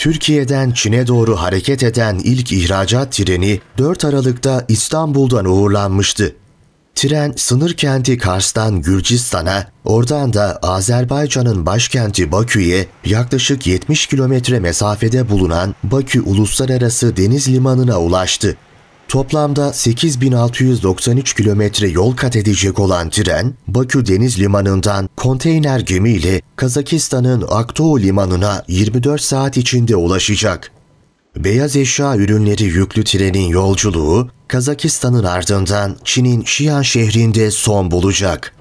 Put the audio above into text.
Türkiye'den Çin'e doğru hareket eden ilk ihracat treni 4 Aralık'ta İstanbul'dan uğurlanmıştı. Tren sınır kenti Kars'tan Gürcistan'a, oradan da Azerbaycan'ın başkenti Bakü'ye yaklaşık 70 kilometre mesafede bulunan Bakü Uluslararası Deniz Limanı'na ulaştı. Toplamda 8693 kilometre yol kat edecek olan tren, Bakü Deniz Limanı'ndan konteyner gemiyle Kazakistan'ın Aktoğu Limanı'na 24 saat içinde ulaşacak. Beyaz eşya ürünleri yüklü trenin yolculuğu, Kazakistan'ın ardından Çin'in Şiyan şehrinde son bulacak.